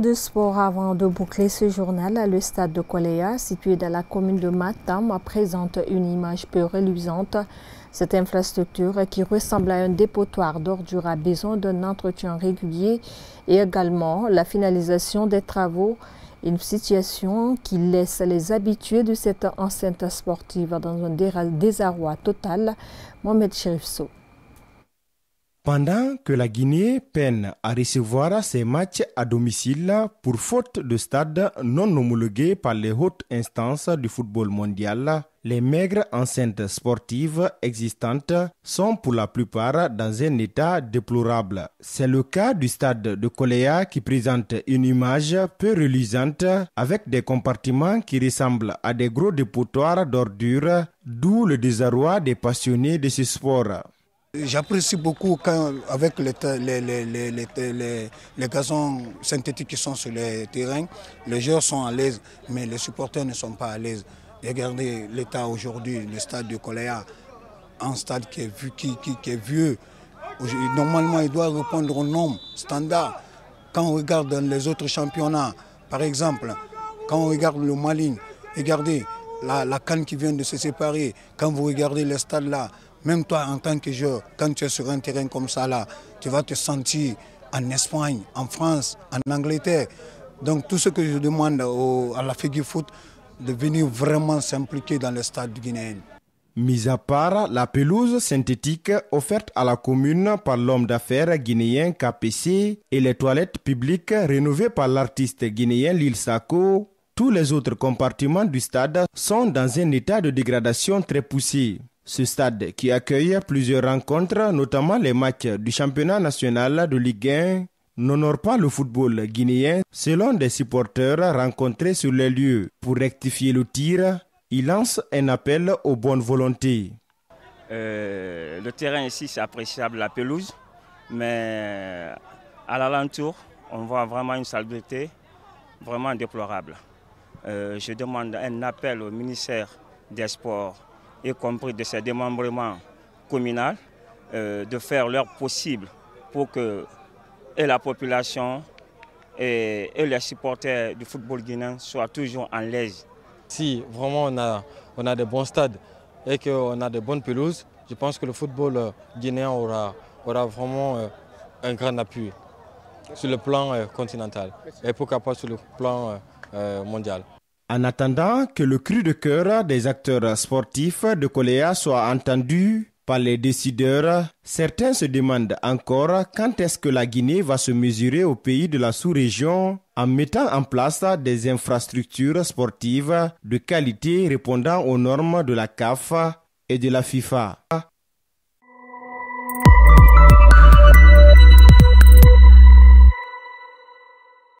de sport avant de boucler ce journal. Le stade de Kolea, situé dans la commune de Matam, présente une image peu reluisante. Cette infrastructure, qui ressemble à un dépotoir d'ordures, a besoin d'un entretien régulier et également la finalisation des travaux. Une situation qui laisse les habitués de cette enceinte sportive dans un désarroi total. Mohamed Cherifso. Pendant que la Guinée peine à recevoir ses matchs à domicile pour faute de stade non homologué par les hautes instances du football mondial, les maigres enceintes sportives existantes sont pour la plupart dans un état déplorable. C'est le cas du stade de Coléa qui présente une image peu reluisante avec des compartiments qui ressemblent à des gros dépotoirs d'ordures, d'où le désarroi des passionnés de ce sport. J'apprécie beaucoup quand, avec les, les, les, gazons synthétiques qui sont sur les terrains, les joueurs sont à l'aise, mais les supporters ne sont pas à l'aise. Regardez l'état aujourd'hui, le stade de Coléa, un stade qui est, qui, qui, est vieux. Normalement, il doit répondre au nombre standard. Quand on regarde les autres championnats, par exemple, quand on regarde le Maline. regardez la, canne qui vient de se séparer. Quand vous regardez le stade là, même toi, en tant que joueur, quand tu es sur un terrain comme ça, là, tu vas te sentir en Espagne, en France, en Angleterre. Donc tout ce que je demande à la figure foot, de venir vraiment s'impliquer dans le stade guinéen. Mis à part la pelouse synthétique offerte à la commune par l'homme d'affaires guinéen KPC et les toilettes publiques rénovées par l'artiste guinéen Lille Sako, tous les autres compartiments du stade sont dans un état de dégradation très poussé. Ce stade, qui accueille plusieurs rencontres, notamment les matchs du championnat national de Ligue 1, n'honore pas le football guinéen selon des supporters rencontrés sur les lieux. Pour rectifier le tir, il lance un appel aux bonnes volontés. Euh, le terrain ici, c'est appréciable, la pelouse, mais à l'alentour, on voit vraiment une saleté vraiment déplorable. Euh, je demande un appel au ministère des Sports y compris de ces démembrements communaux, euh, de faire leur possible pour que et la population et, les supporters du football guinéen soient toujours en l'aise. Si vraiment on a, on a de bons stades et qu'on a de bonnes pelouses, je pense que le football euh, guinéen aura, aura vraiment euh, un grand appui sur le plan continental et pourquoi pas sur le plan mondial. En attendant que le cru de cœur des acteurs sportifs de Coléa soit entendu par les décideurs, certains se demandent encore quand est-ce que la Guinée va se mesurer au pays de la sous-région en mettant en place des infrastructures sportives de qualité répondant aux normes de la CAF et de la FIFA.